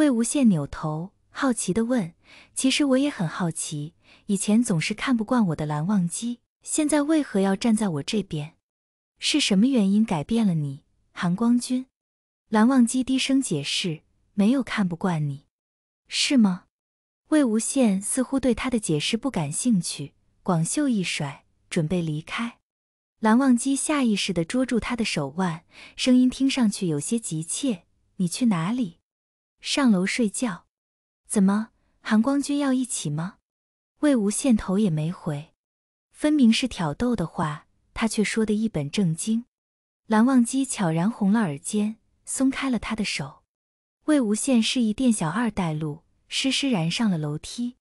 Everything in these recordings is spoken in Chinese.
魏无羡扭头，好奇地问：“其实我也很好奇，以前总是看不惯我的蓝忘机，现在为何要站在我这边？是什么原因改变了你，韩光君？”蓝忘机低声解释：“没有看不惯你，是吗？”魏无羡似乎对他的解释不感兴趣，广袖一甩，准备离开。蓝忘机下意识地捉住他的手腕，声音听上去有些急切：“你去哪里？”上楼睡觉，怎么？韩光君要一起吗？魏无羡头也没回，分明是挑逗的话，他却说的一本正经。蓝忘机悄然红了耳尖，松开了他的手。魏无羡示意店小二带路，施施然上了楼梯。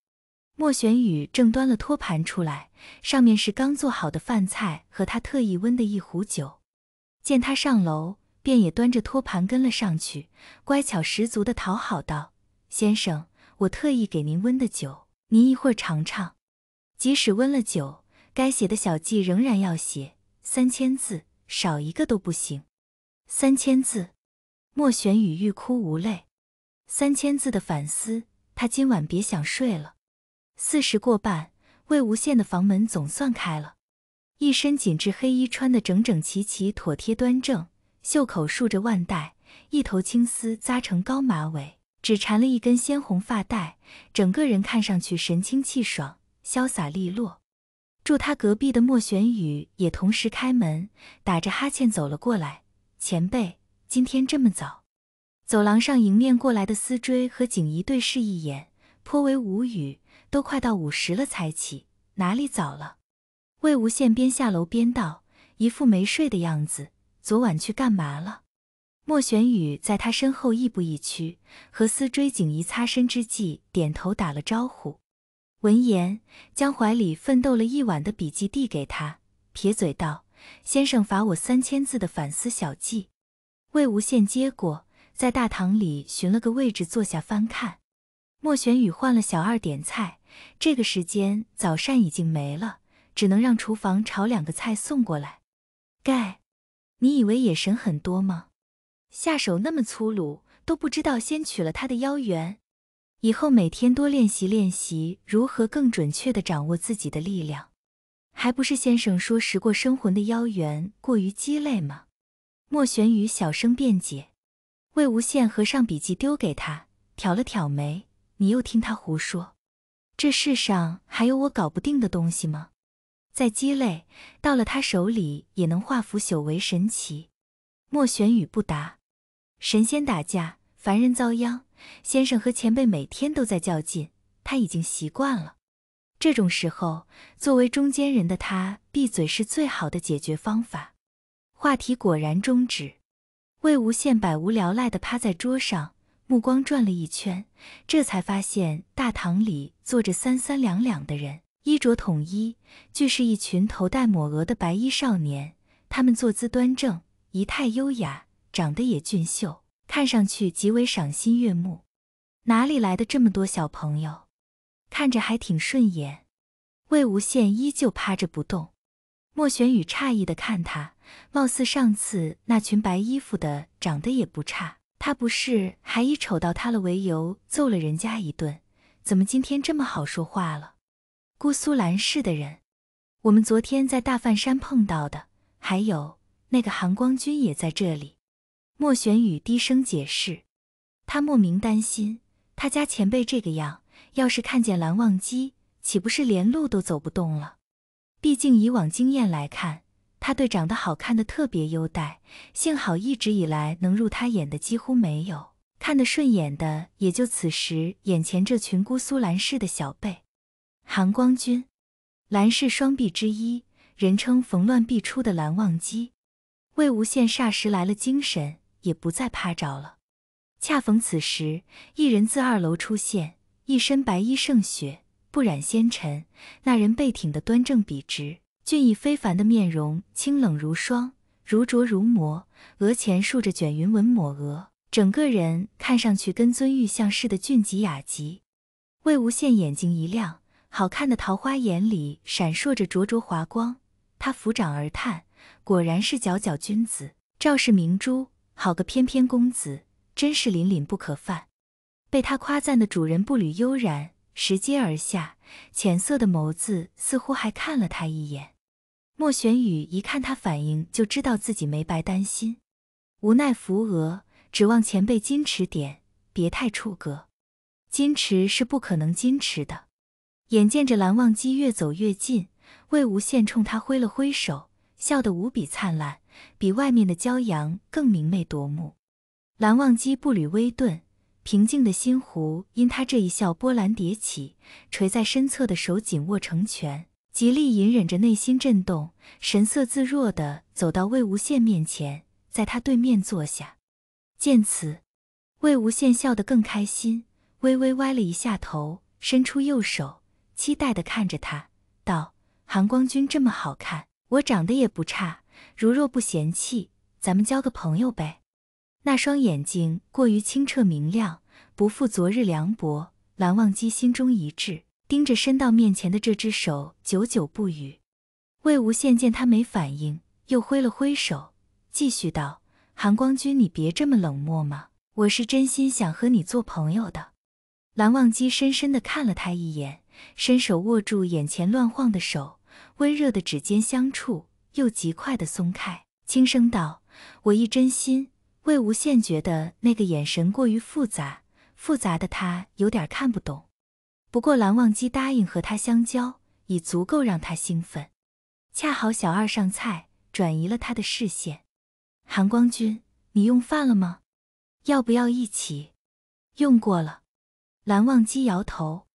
莫玄宇正端了托盘出来，上面是刚做好的饭菜和他特意温的一壶酒。见他上楼。便也端着托盘跟了上去，乖巧十足的讨好道：“先生，我特意给您温的酒，您一会儿尝尝。即使温了酒，该写的小记仍然要写三千字，少一个都不行。”三千字，莫玄宇欲哭无泪。三千字的反思，他今晚别想睡了。四时过半，魏无羡的房门总算开了，一身紧致黑衣穿得整整齐齐、妥帖端正。袖口竖着腕带，一头青丝扎成高马尾，只缠了一根鲜红发带，整个人看上去神清气爽，潇洒利落。住他隔壁的莫玄宇也同时开门，打着哈欠走了过来。前辈，今天这么早？走廊上迎面过来的思追和景怡对视一眼，颇为无语。都快到午时了才起，哪里早了？魏无羡边下楼边道，一副没睡的样子。昨晚去干嘛了？莫玄宇在他身后亦步亦趋，和思追景怡擦身之际，点头打了招呼。闻言，将怀里奋斗了一晚的笔记递给他，撇嘴道：“先生罚我三千字的反思小记。”魏无羡接过，在大堂里寻了个位置坐下翻看。莫玄宇换了小二点菜，这个时间早膳已经没了，只能让厨房炒两个菜送过来。盖。你以为野神很多吗？下手那么粗鲁，都不知道先取了他的妖元。以后每天多练习练习，如何更准确的掌握自己的力量？还不是先生说食过生魂的妖元过于鸡肋吗？莫玄宇小声辩解。魏无羡合上笔记，丢给他，挑了挑眉：“你又听他胡说。这世上还有我搞不定的东西吗？”再鸡肋，到了他手里也能化腐朽为神奇。莫玄宇不答。神仙打架，凡人遭殃。先生和前辈每天都在较劲，他已经习惯了。这种时候，作为中间人的他闭嘴是最好的解决方法。话题果然终止。魏无羡百无聊赖地趴在桌上，目光转了一圈，这才发现大堂里坐着三三两两的人。衣着统一，俱是一群头戴抹额的白衣少年。他们坐姿端正，仪态优雅，长得也俊秀，看上去极为赏心悦目。哪里来的这么多小朋友？看着还挺顺眼。魏无羡依旧趴着不动。莫玄羽诧异的看他，貌似上次那群白衣服的长得也不差，他不是还以丑到他了为由揍了人家一顿，怎么今天这么好说话了？姑苏兰氏的人，我们昨天在大范山碰到的，还有那个韩光君也在这里。莫玄宇低声解释，他莫名担心他家前辈这个样，要是看见蓝忘机，岂不是连路都走不动了？毕竟以往经验来看，他对长得好看的特别优待。幸好一直以来能入他眼的几乎没有，看得顺眼的也就此时眼前这群姑苏兰氏的小辈。寒光君，蓝氏双璧之一，人称逢乱必出的蓝忘机。魏无羡霎时来了精神，也不再趴着了。恰逢此时，一人自二楼出现，一身白衣胜雪，不染纤尘。那人背挺得端正笔直，俊逸非凡的面容清冷如霜，如琢如磨。额前竖着卷云纹抹额，整个人看上去跟尊玉像似的俊极雅极。魏无羡眼睛一亮。好看的桃花眼里闪烁着灼灼华光，他抚掌而叹：“果然是皎皎君子，赵氏明珠，好个翩翩公子，真是凛凛不可犯。”被他夸赞的主人步履悠然，拾阶而下，浅色的眸子似乎还看了他一眼。莫玄宇一看他反应，就知道自己没白担心，无奈扶额，指望前辈矜持点，别太出格。矜持是不可能矜持的。眼见着蓝忘机越走越近，魏无羡冲他挥了挥手，笑得无比灿烂，比外面的骄阳更明媚夺目。蓝忘机步履微顿，平静的心湖因他这一笑波澜迭起，垂在身侧的手紧握成拳，极力隐忍着内心震动，神色自若地走到魏无羡面前，在他对面坐下。见此，魏无羡笑得更开心，微微歪了一下头，伸出右手。期待地看着他，道：“含光君这么好看，我长得也不差，如若不嫌弃，咱们交个朋友呗。”那双眼睛过于清澈明亮，不复昨日凉薄。蓝忘机心中一滞，盯着伸到面前的这只手，久久不语。魏无羡见他没反应，又挥了挥手，继续道：“含光君，你别这么冷漠嘛，我是真心想和你做朋友的。”蓝忘机深深地看了他一眼，伸手握住眼前乱晃的手，温热的指尖相触，又极快地松开，轻声道：“我一真心。”魏无羡觉得那个眼神过于复杂，复杂的他有点看不懂。不过蓝忘机答应和他相交，已足够让他兴奋。恰好小二上菜，转移了他的视线。韩光君，你用饭了吗？要不要一起？用过了。蓝忘机摇头，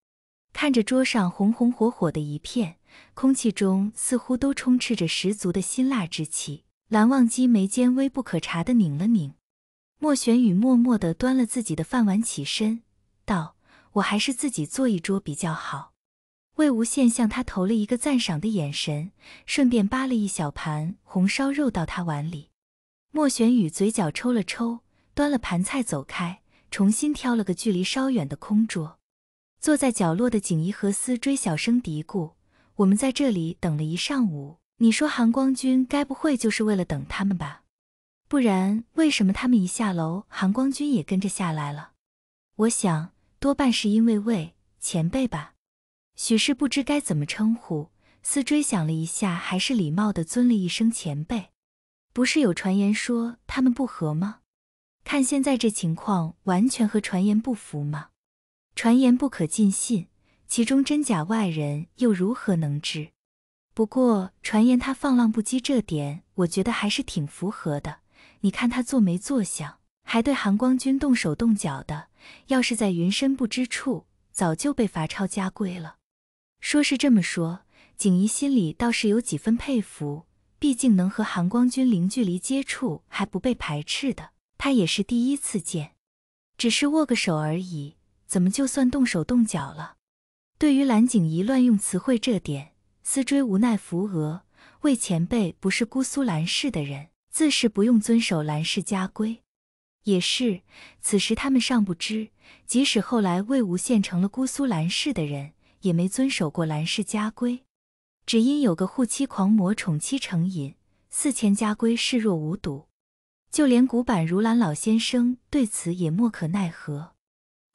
看着桌上红红火火的一片，空气中似乎都充斥着十足的辛辣之气。蓝忘机眉间微不可察的拧了拧。莫玄宇默默的端了自己的饭碗，起身道：“我还是自己做一桌比较好。”魏无羡向他投了一个赞赏的眼神，顺便扒了一小盘红烧肉到他碗里。莫玄宇嘴角抽了抽，端了盘菜走开。重新挑了个距离稍远的空桌，坐在角落的锦衣和思追小声嘀咕：“我们在这里等了一上午，你说韩光君该不会就是为了等他们吧？不然为什么他们一下楼，韩光君也跟着下来了？我想多半是因为魏前辈吧。”许是不知该怎么称呼，思追想了一下，还是礼貌地尊了一声前辈。不是有传言说他们不和吗？看现在这情况，完全和传言不符嘛？传言不可尽信，其中真假，外人又如何能知？不过传言他放浪不羁这点，我觉得还是挺符合的。你看他坐没坐相，还对韩光君动手动脚的，要是在云深不知处，早就被罚抄家规了。说是这么说，景怡心里倒是有几分佩服，毕竟能和韩光君零距离接触还不被排斥的。他也是第一次见，只是握个手而已，怎么就算动手动脚了？对于蓝景仪乱用词汇这点，思追无奈扶额。魏前辈不是姑苏蓝氏的人，自是不用遵守蓝氏家规。也是，此时他们尚不知，即使后来魏无羡成了姑苏蓝氏的人，也没遵守过蓝氏家规，只因有个护妻狂魔，宠妻成瘾，四千家规视若无睹。就连古板如兰老先生对此也莫可奈何。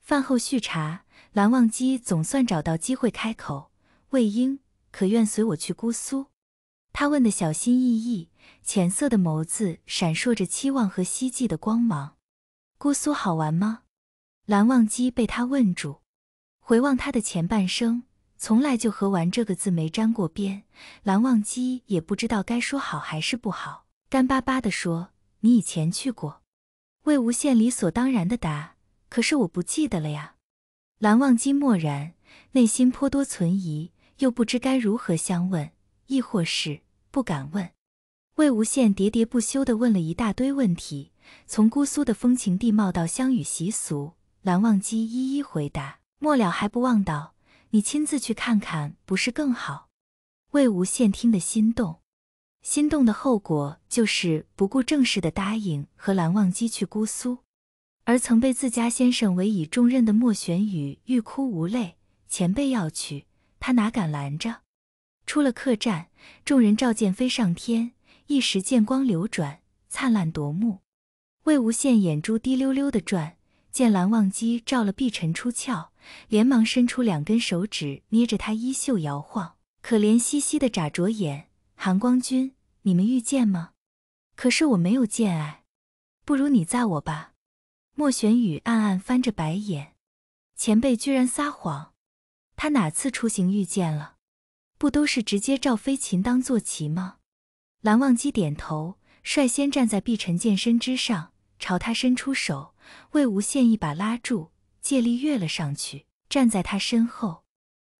饭后续茶，蓝忘机总算找到机会开口：“魏婴，可愿随我去姑苏？”他问的小心翼翼，浅色的眸子闪烁着期望和希冀的光芒。姑苏好玩吗？蓝忘机被他问住，回望他的前半生，从来就和玩这个字没沾过边。蓝忘机也不知道该说好还是不好，干巴巴地说。你以前去过？魏无羡理所当然的答：“可是我不记得了呀。”蓝忘机默然，内心颇多存疑，又不知该如何相问，亦或是不敢问。魏无羡喋喋不休的问了一大堆问题，从姑苏的风情地貌到乡与习俗，蓝忘机一一回答，末了还不忘道：“你亲自去看看，不是更好？”魏无羡听得心动。心动的后果就是不顾正事的答应和蓝忘机去姑苏，而曾被自家先生委以重任的莫玄羽欲哭无泪。前辈要去，他哪敢拦着？出了客栈，众人召见飞上天，一时见光流转，灿烂夺目。魏无羡眼珠滴溜溜的转，见蓝忘机照了碧晨出鞘，连忙伸出两根手指捏着他衣袖摇晃，可怜兮兮的眨着眼。韩光君，你们遇见吗？可是我没有见哎，不如你载我吧。莫玄宇暗暗翻着白眼，前辈居然撒谎，他哪次出行遇见了？不都是直接召飞禽当坐骑吗？蓝忘机点头，率先站在碧晨剑身之上，朝他伸出手。魏无羡一把拉住，借力跃了上去，站在他身后。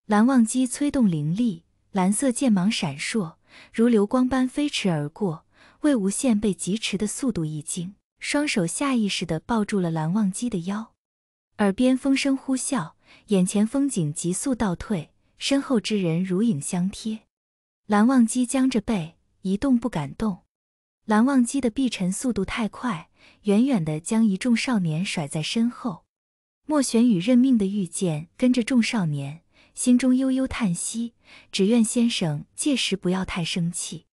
蓝忘机催动灵力，蓝色剑芒闪烁。如流光般飞驰而过，魏无羡被疾驰的速度一惊，双手下意识地抱住了蓝忘机的腰，耳边风声呼啸，眼前风景急速倒退，身后之人如影相贴。蓝忘机僵着背，一动不敢动。蓝忘机的避尘速度太快，远远地将一众少年甩在身后。莫玄宇认命的御剑跟着众少年。心中悠悠叹息，只愿先生届时不要太生气。